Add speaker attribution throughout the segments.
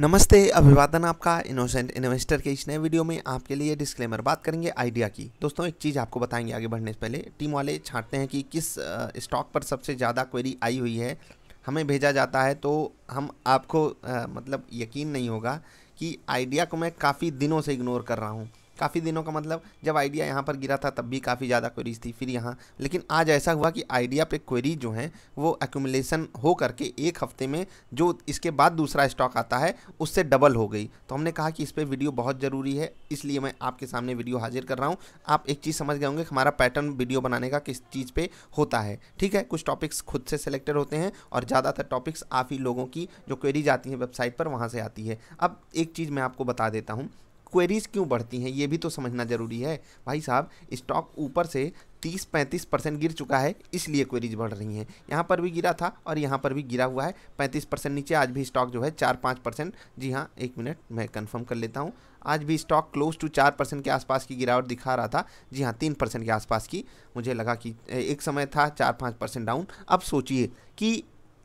Speaker 1: नमस्ते अभिवादन आपका इनोसेंट इन्वेस्टर के इस नए वीडियो में आपके लिए डिस्क्लेमर बात करेंगे आइडिया की दोस्तों एक चीज़ आपको बताएंगे आगे बढ़ने से पहले टीम वाले छांटते हैं कि किस स्टॉक पर सबसे ज़्यादा क्वेरी आई हुई है हमें भेजा जाता है तो हम आपको आ, मतलब यकीन नहीं होगा कि आइडिया को मैं काफ़ी दिनों से इग्नोर कर रहा हूँ काफ़ी दिनों का मतलब जब आइडिया यहाँ पर गिरा था तब भी काफ़ी ज़्यादा क्वेरीज थी फिर यहाँ लेकिन आज ऐसा हुआ कि आइडिया पे क्वेरी जो हैं वो एक्यूमलेसन हो करके एक हफ्ते में जो इसके बाद दूसरा स्टॉक आता है उससे डबल हो गई तो हमने कहा कि इस पर वीडियो बहुत ज़रूरी है इसलिए मैं आपके सामने वीडियो हाजिर कर रहा हूँ आप एक चीज़ समझ गए होंगे हमारा पैटर्न वीडियो बनाने का किस चीज़ पर होता है ठीक है कुछ टॉपिक्स खुद से सिलेक्टेड होते हैं और ज़्यादातर टॉपिक्स आप ही लोगों की जो क्वेरीज आती हैं वेबसाइट पर वहाँ से आती है अब एक चीज़ मैं आपको बता देता हूँ क्वेरीज क्यों बढ़ती हैं ये भी तो समझना ज़रूरी है भाई साहब स्टॉक ऊपर से तीस पैंतीस परसेंट गिर चुका है इसलिए क्वेरीज बढ़ रही हैं यहाँ पर भी गिरा था और यहाँ पर भी गिरा हुआ है पैंतीस परसेंट नीचे आज भी स्टॉक जो है चार पाँच परसेंट जी हाँ एक मिनट मैं कंफर्म कर लेता हूँ आज भी स्टॉक क्लोज टू चार परसेंट के आसपास की गिरावट दिखा रहा था जी हाँ तीन परसेंट के आसपास की मुझे लगा कि एक समय था चार पाँच परसेंट डाउन अब सोचिए कि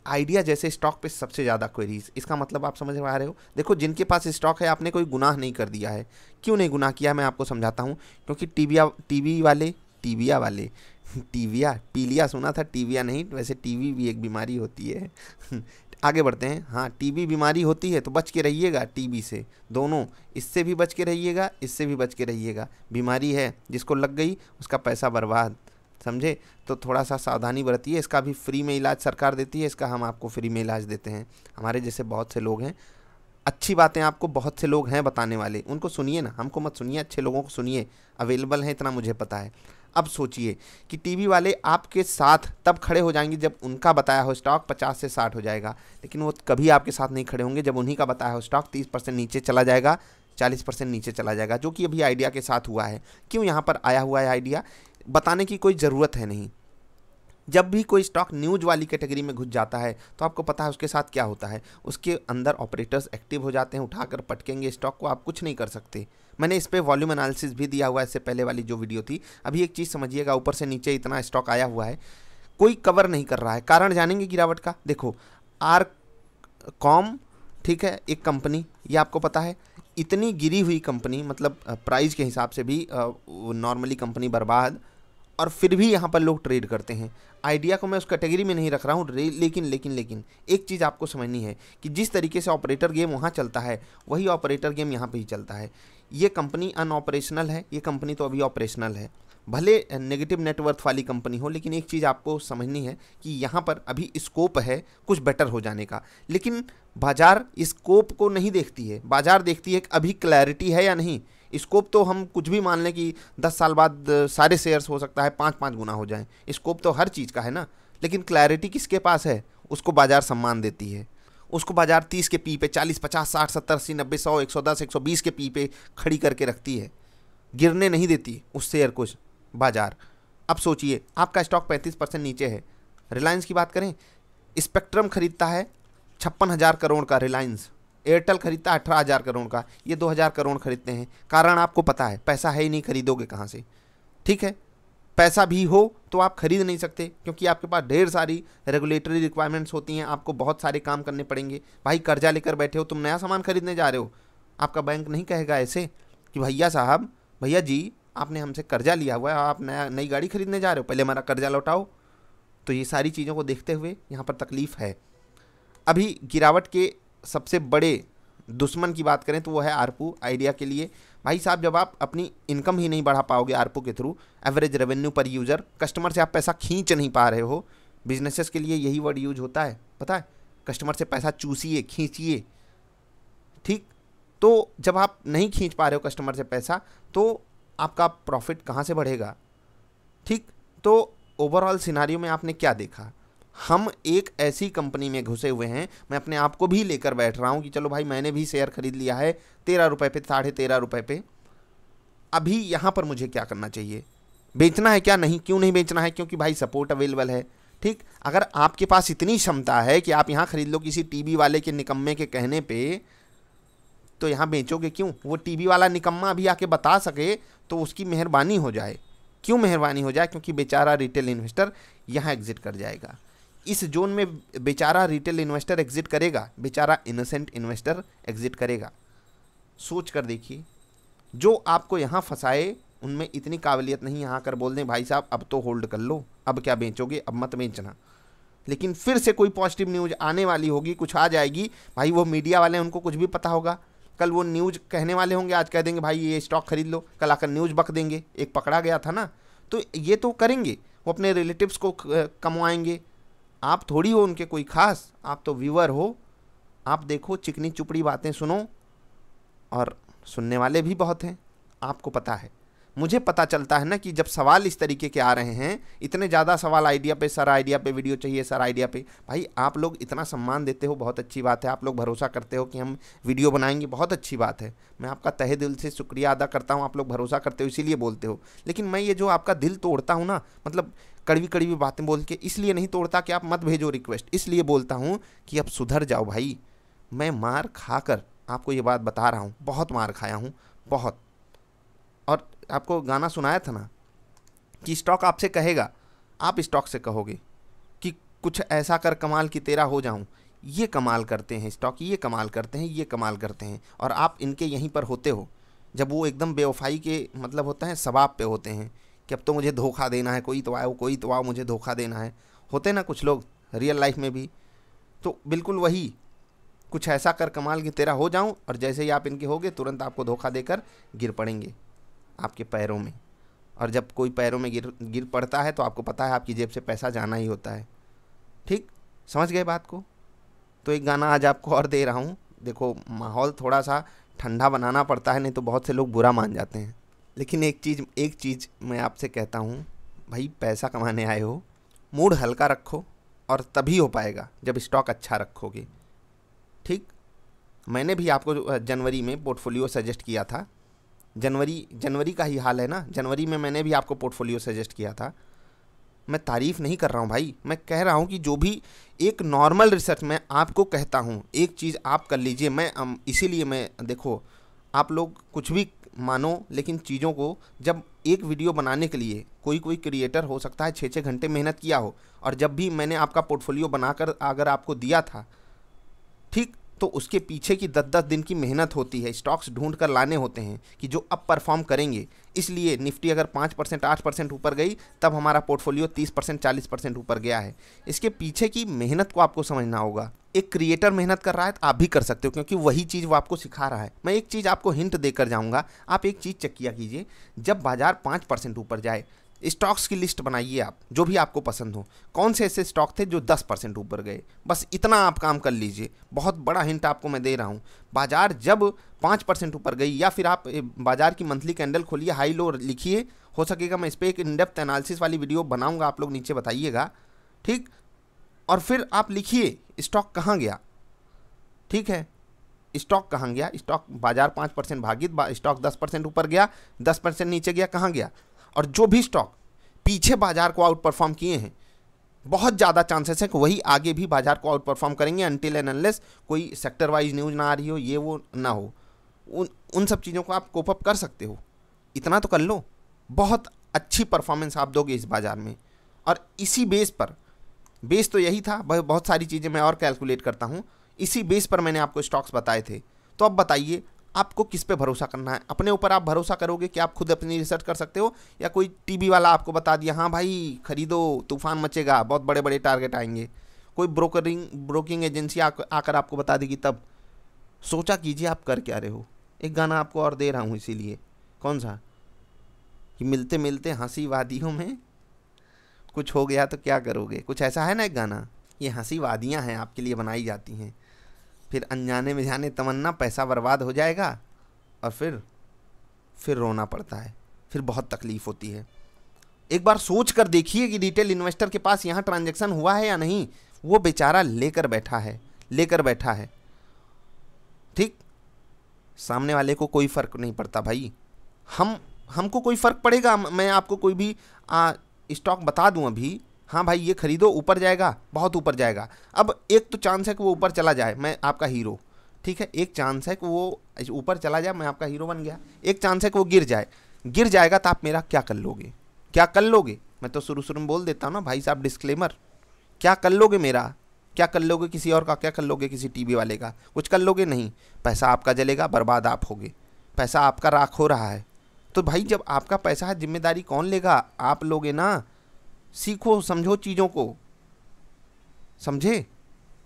Speaker 1: आइडिया जैसे स्टॉक पे सबसे ज़्यादा क्वेरीज इसका मतलब आप समझ पा रहे हो देखो जिनके पास स्टॉक है आपने कोई गुनाह नहीं कर दिया है क्यों नहीं गुनाह किया मैं आपको समझाता हूँ क्योंकि टीबिया टीवी वाले टीबिया वाले टीविया पीलिया सुना था टीविया नहीं वैसे टीवी भी एक बीमारी होती है आगे बढ़ते हैं हाँ टीबी बीमारी होती है तो बच के रहिएगा टीबी से दोनों इससे भी बच के रहिएगा इससे भी बच के रहिएगा बीमारी है जिसको लग गई उसका पैसा बर्बाद समझे तो थोड़ा सा सावधानी बरती है इसका भी फ्री में इलाज सरकार देती है इसका हम आपको फ्री में इलाज देते हैं हमारे जैसे बहुत से लोग हैं अच्छी बातें आपको बहुत से लोग हैं बताने वाले उनको सुनिए ना हमको मत सुनिए अच्छे लोगों को सुनिए अवेलेबल हैं इतना मुझे पता है अब सोचिए कि टीवी वाले आपके साथ तब खड़े हो जाएंगे जब उनका बताया हो स्टॉक 50 से 60 हो जाएगा लेकिन वो कभी आपके साथ नहीं खड़े होंगे जब उन्हीं का बताया हो स्टॉक 30 परसेंट नीचे चला जाएगा चालीस परसेंट नीचे चला जाएगा जो कि अभी आइडिया के साथ हुआ है क्यों यहाँ पर आया हुआ है आइडिया बताने की कोई ज़रूरत है नहीं जब भी कोई स्टॉक न्यूज वाली कैटेगरी में घुस जाता है तो आपको पता है उसके साथ क्या होता है उसके अंदर ऑपरेटर्स एक्टिव हो जाते हैं उठाकर पटकेंगे स्टॉक को आप कुछ नहीं कर सकते मैंने इस पर वॉल्यूम एनालिसिस भी दिया हुआ है इससे पहले वाली जो वीडियो थी अभी एक चीज़ समझिएगा ऊपर से नीचे इतना स्टॉक आया हुआ है कोई कवर नहीं कर रहा है कारण जानेंगे गिरावट का देखो आर कॉम ठीक है एक कंपनी ये आपको पता है इतनी गिरी हुई कंपनी मतलब प्राइस के हिसाब से भी नॉर्मली कंपनी बर्बाद और फिर भी यहाँ पर लोग ट्रेड करते हैं आइडिया को मैं उस कैटेगरी में नहीं रख रहा हूँ लेकिन लेकिन लेकिन एक चीज़ आपको समझनी है कि जिस तरीके से ऑपरेटर गेम वहाँ चलता है वही ऑपरेटर गेम यहाँ पर ही चलता है ये कंपनी अनऑपरेशनल है ये कंपनी तो अभी ऑपरेशनल है भले नेगेटिव नेटवर्थ वाली कंपनी हो लेकिन एक चीज़ आपको समझनी है कि यहाँ पर अभी स्कोप है कुछ बेटर हो जाने का लेकिन बाज़ार स्कोप को नहीं देखती है बाज़ार देखती है कि अभी क्लैरिटी है या नहीं स्कोप तो हम कुछ भी मान लें कि दस साल बाद सारे शेयर्स हो सकता है पाँच पाँच गुना हो जाए स्कोप तो हर चीज़ का है ना लेकिन क्लैरिटी किसके पास है उसको बाज़ार सम्मान देती है उसको बाज़ार तीस के पी पे चालीस पचास साठ सत्तर अस्सी नब्बे सौ एक सौ दस एक सौ बीस के पी पे खड़ी करके रखती है गिरने नहीं देती उस शेयर को बाजार अब सोचिए आपका स्टॉक 35 परसेंट नीचे है रिलायंस की बात करें स्पेक्ट्रम खरीदता है छप्पन हज़ार करोड़ का रिलायंस एयरटेल खरीदता है अठारह हज़ार करोड़ का ये दो हज़ार करोड़ खरीदते हैं कारण आपको पता है पैसा है ही नहीं खरीदोगे कहाँ से ठीक है पैसा भी हो तो आप खरीद नहीं सकते क्योंकि आपके पास ढेर सारी रेगुलेटरी रिक्वायरमेंट्स होती हैं आपको बहुत सारे काम करने पड़ेंगे भाई कर्जा लेकर बैठे हो तुम नया सामान खरीदने जा रहे हो आपका बैंक नहीं कहेगा ऐसे कि भैया साहब भैया जी आपने हमसे कर्जा लिया हुआ है आप नया नई गाड़ी खरीदने जा रहे हो पहले हमारा कर्जा लौटाओ तो ये सारी चीज़ों को देखते हुए यहाँ पर तकलीफ है अभी गिरावट के सबसे बड़े दुश्मन की बात करें तो वो है आरपू आइडिया के लिए भाई साहब जब आप अपनी इनकम ही नहीं बढ़ा पाओगे आरपू के through average revenue per user customer से आप पैसा खींच नहीं पा रहे हो बिजनेसेस के लिए यही वर्ड यूज होता है पता है कस्टमर से पैसा चूसिए खींचिए ठीक तो जब आप नहीं खींच पा रहे हो कस्टमर से पैसा तो आपका प्रॉफिट कहाँ से बढ़ेगा ठीक तो ओवरऑल सिनारी में आपने क्या देखा हम एक ऐसी कंपनी में घुसे हुए हैं मैं अपने आप को भी लेकर बैठ रहा हूँ कि चलो भाई मैंने भी शेयर खरीद लिया है तेरह रुपये पे साढ़े तेरह रुपये पे अभी यहाँ पर मुझे क्या करना चाहिए बेचना है क्या नहीं क्यों नहीं बेचना है क्योंकि भाई सपोर्ट अवेलेबल है ठीक अगर आपके पास इतनी क्षमता है कि आप यहाँ खरीद लो किसी टीवी वाले के निकम्मे के कहने पर तो यहाँ बेचोगे क्यों वो टीवी वाला निकम्मा भी आके बता सके तो उसकी मेहरबानी हो जाए क्यों मेहरबानी हो जाए क्योंकि बेचारा रिटेल इन्वेस्टर यहाँ एग्जिट कर जाएगा इस जोन में बेचारा रिटेल इन्वेस्टर एग्जिट करेगा बेचारा इनोसेंट इन्वेस्टर एग्जिट करेगा सोच कर देखिए जो आपको यहाँ फंसाए उनमें इतनी काबिलियत नहीं यहाँ कर बोल दें भाई साहब अब तो होल्ड कर लो अब क्या बेचोगे अब मत बेचना लेकिन फिर से कोई पॉजिटिव न्यूज आने वाली होगी कुछ आ जाएगी भाई वो मीडिया वाले उनको कुछ भी पता होगा कल वो न्यूज कहने वाले होंगे आज कह देंगे भाई ये स्टॉक खरीद लो कल आकर न्यूज बक देंगे एक पकड़ा गया था ना तो ये तो करेंगे वो अपने रिलेटिव्स को कमवाएंगे आप थोड़ी हो उनके कोई खास आप तो व्यूअर हो आप देखो चिकनी चुपड़ी बातें सुनो और सुनने वाले भी बहुत हैं आपको पता है मुझे पता चलता है ना कि जब सवाल इस तरीके के आ रहे हैं इतने ज़्यादा सवाल आइडिया पे सर आइडिया पे वीडियो चाहिए सर आइडिया पे भाई आप लोग इतना सम्मान देते हो बहुत अच्छी बात है आप लोग भरोसा करते हो कि हम वीडियो बनाएंगे बहुत अच्छी बात है मैं आपका तहे दिल से शुक्रिया अदा करता हूँ आप लोग भरोसा करते हो इसीलिए बोलते हो लेकिन मैं ये जो आपका दिल तोड़ता हूँ ना मतलब कड़वी कड़वी बातें बोल के इसलिए नहीं तोड़ता कि आप मत भेजो रिक्वेस्ट इसलिए बोलता हूँ कि आप सुधर जाओ भाई मैं मार खा कर आपको ये बात बता रहा हूँ बहुत मार खाया हूँ बहुत आपको गाना सुनाया था ना कि स्टॉक आपसे कहेगा आप स्टॉक से कहोगे कि कुछ ऐसा कर कमाल की तेरा हो जाऊं ये कमाल करते हैं स्टॉक ये कमाल करते हैं ये कमाल करते हैं और आप इनके यहीं पर होते हो जब वो एकदम बेवफाई के मतलब होता है सबाब पे होते हैं कि अब तो मुझे धोखा देना है कोई तो आओ कोई तो आओ मुझे धोखा देना है होते ना कुछ लोग रियल लाइफ में भी तो बिल्कुल वही कुछ ऐसा कर कमाल कि तेरा हो जाऊं और जैसे ही आप इनके होगे तुरंत आपको धोखा देकर गिर पड़ेंगे आपके पैरों में और जब कोई पैरों में गिर गिर पड़ता है तो आपको पता है आपकी जेब से पैसा जाना ही होता है ठीक समझ गए बात को तो एक गाना आज आपको और दे रहा हूँ देखो माहौल थोड़ा सा ठंडा बनाना पड़ता है नहीं तो बहुत से लोग बुरा मान जाते हैं लेकिन एक चीज़ एक चीज़ मैं आपसे कहता हूँ भाई पैसा कमाने आए हो मूड हल्का रखो और तभी हो पाएगा जब स्टॉक अच्छा रखोगे ठीक मैंने भी आपको जनवरी में पोर्टफोलियो सजेस्ट किया था जनवरी जनवरी का ही हाल है ना जनवरी में मैंने भी आपको पोर्टफोलियो सजेस्ट किया था मैं तारीफ़ नहीं कर रहा हूँ भाई मैं कह रहा हूँ कि जो भी एक नॉर्मल रिसर्च मैं आपको कहता हूँ एक चीज़ आप कर लीजिए मैं इसीलिए मैं देखो आप लोग कुछ भी मानो लेकिन चीज़ों को जब एक वीडियो बनाने के लिए कोई कोई क्रिएटर हो सकता है छः छः घंटे मेहनत किया हो और जब भी मैंने आपका पोर्टफोलियो बनाकर अगर आपको दिया था ठीक तो उसके पीछे की दस दस दिन की मेहनत होती है स्टॉक्स ढूंढ कर लाने होते हैं कि जो अब परफॉर्म करेंगे इसलिए निफ्टी अगर पाँच परसेंट आठ परसेंट ऊपर गई तब हमारा पोर्टफोलियो तीस परसेंट चालीस परसेंट ऊपर गया है इसके पीछे की मेहनत को आपको समझना होगा एक क्रिएटर मेहनत कर रहा है तो आप भी कर सकते हो क्योंकि वही चीज़ वो आपको सिखा रहा है मैं एक चीज़ आपको हिंट देकर जाऊँगा आप एक चीज़ चेक किया कीजिए जब बाजार पाँच परसेंट ऊपर जाए स्टॉक्स की लिस्ट बनाइए आप जो भी आपको पसंद हो कौन से ऐसे स्टॉक थे जो 10 परसेंट ऊपर गए बस इतना आप काम कर लीजिए बहुत बड़ा हिंट आपको मैं दे रहा हूँ बाजार जब पाँच परसेंट ऊपर गई या फिर आप बाजार की मंथली कैंडल खोलिए हाई लो लिखिए हो सकेगा मैं इस पर एक इनडेप्थ एनालिसिस वाली वीडियो बनाऊँगा आप लोग नीचे बताइएगा ठीक और फिर आप लिखिए स्टॉक कहाँ गया ठीक है स्टॉक कहाँ गया स्टॉक बाजार पाँच परसेंट भागी स्टॉक दस परसेंट ऊपर गया दस परसेंट नीचे गया कहाँ गया और जो भी स्टॉक पीछे बाजार को आउट परफॉर्म किए हैं बहुत ज़्यादा चांसेस है कि वही आगे भी बाजार को आउट परफॉर्म करेंगे अनटिल एंड अनलेस कोई सेक्टर वाइज न्यूज़ ना आ रही हो ये वो ना हो उन उन सब चीज़ों को आप कोप अप कर सकते हो इतना तो कर लो बहुत अच्छी परफॉर्मेंस आप दोगे इस बाज़ार में और इसी बेस पर बेस तो यही था बहुत सारी चीज़ें मैं और कैलकुलेट करता हूँ इसी बेस पर मैंने आपको स्टॉक्स बताए थे तो अब बताइए आपको किस पे भरोसा करना है अपने ऊपर आप भरोसा करोगे कि आप खुद अपनी रिसर्च कर सकते हो या कोई टीवी वाला आपको बता दिया हाँ भाई खरीदो तूफान मचेगा बहुत बड़े बड़े टारगेट आएंगे कोई ब्रोकरिंग ब्रोकिंग एजेंसी आकर आपको बता देगी तब सोचा कीजिए आप कर क्या रहे हो एक गाना आपको और दे रहा हूँ इसीलिए कौन सा कि मिलते मिलते हंसी वादियों में कुछ हो गया तो क्या करोगे कुछ ऐसा है ना एक गाना ये हंसी वादियाँ हैं आपके लिए बनाई जाती हैं फिर अनजाने में जाने तमन्ना पैसा बर्बाद हो जाएगा और फिर फिर रोना पड़ता है फिर बहुत तकलीफ़ होती है एक बार सोच कर देखिए कि रिटेल इन्वेस्टर के पास यहाँ ट्रांजैक्शन हुआ है या नहीं वो बेचारा लेकर बैठा है लेकर बैठा है ठीक सामने वाले को कोई फ़र्क नहीं पड़ता भाई हम हमको कोई फ़र्क पड़ेगा मैं आपको कोई भी स्टॉक बता दूं अभी हाँ भाई ये खरीदो ऊपर जाएगा बहुत ऊपर जाएगा अब एक तो चांस है कि वो ऊपर चला जाए मैं आपका हीरो ठीक है एक चांस है कि वो ऊपर चला जाए मैं आपका हीरो बन गया एक चांस है कि वो गिर जाए गिर जाएगा तो आप मेरा क्या कर लोगे क्या कर लोगे मैं तो शुरू शुरू में बोल देता हूँ ना भाई साहब डिस्क्लेमर क्या कर लोगे मेरा क्या कर लोगे किसी और का क्या कर लोगे किसी टीवी वाले का कुछ कर लोगे नहीं पैसा आपका जलेगा बर्बाद आप होगे पैसा आपका राख हो रहा है तो भाई जब आपका पैसा है जिम्मेदारी कौन लेगा आप लोगे ना सीखो समझो चीज़ों को समझे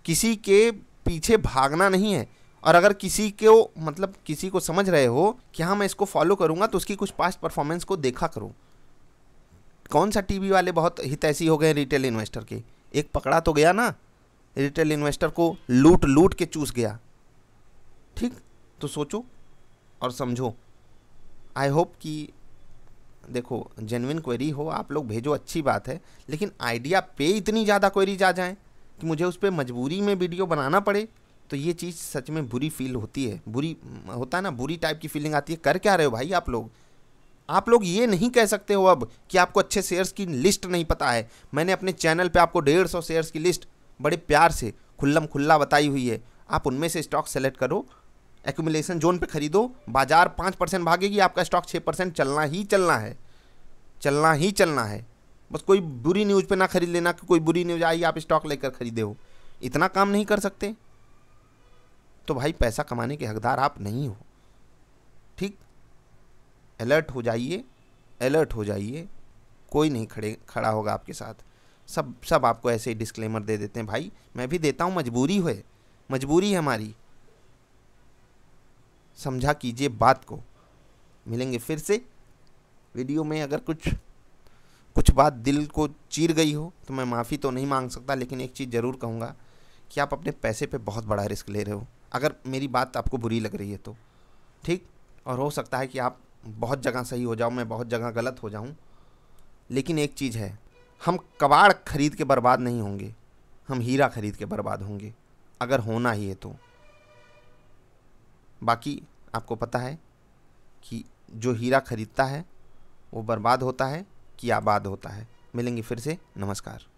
Speaker 1: किसी के पीछे भागना नहीं है और अगर किसी को मतलब किसी को समझ रहे हो कि हाँ मैं इसको फॉलो करूँगा तो उसकी कुछ पास्ट परफॉर्मेंस को देखा करो कौन सा टीवी वाले बहुत हितैषी हो गए रिटेल इन्वेस्टर के एक पकड़ा तो गया ना रिटेल इन्वेस्टर को लूट लूट के चूस गया ठीक तो सोचो और समझो आई होप कि देखो जेनविन क्वेरी हो आप लोग भेजो अच्छी बात है लेकिन आइडिया पे इतनी ज़्यादा क्वेरीज आ जाएँ कि मुझे उस पर मजबूरी में वीडियो बनाना पड़े तो ये चीज़ सच में बुरी फील होती है बुरी होता है ना बुरी टाइप की फीलिंग आती है कर क्या रहे हो भाई आप लोग आप लोग ये नहीं कह सकते हो अब कि आपको अच्छे शेयर्स की लिस्ट नहीं पता है मैंने अपने चैनल पे आपको डेढ़ सौ शेयर्स की लिस्ट बड़े प्यार से खुल्लम खुल्ला बताई हुई है आप उनमें से स्टॉक सेलेक्ट करो एकुमुलेशन जोन पे खरीदो बाजार पाँच परसेंट भागेगी आपका स्टॉक छः परसेंट चलना ही चलना है चलना ही चलना है बस कोई बुरी न्यूज़ पे ना खरीद लेना कि कोई बुरी न्यूज़ आई आप स्टॉक लेकर खरीदे हो इतना काम नहीं कर सकते तो भाई पैसा कमाने के हकदार आप नहीं हो ठीक अलर्ट हो जाइए अलर्ट हो जाइए कोई नहीं खड़े खड़ा होगा आपके साथ सब सब आपको ऐसे ही डिस्क्लेमर दे देते हैं भाई मैं भी देता हूँ मजबूरी है मजबूरी है हमारी समझा कीजिए बात को मिलेंगे फिर से वीडियो में अगर कुछ कुछ बात दिल को चीर गई हो तो मैं माफ़ी तो नहीं मांग सकता लेकिन एक चीज़ ज़रूर कहूँगा कि आप अपने पैसे पे बहुत बड़ा रिस्क ले रहे हो अगर मेरी बात आपको बुरी लग रही है तो ठीक और हो सकता है कि आप बहुत जगह सही हो जाओ मैं बहुत जगह गलत हो जाऊँ लेकिन एक चीज़ है हम कबाड़ खरीद के बर्बाद नहीं होंगे हम हीरा खरीद के बर्बाद होंगे अगर होना ही है तो बाकी आपको पता है कि जो हीरा खरीदता है वो बर्बाद होता है कि आबाद होता है मिलेंगे फिर से नमस्कार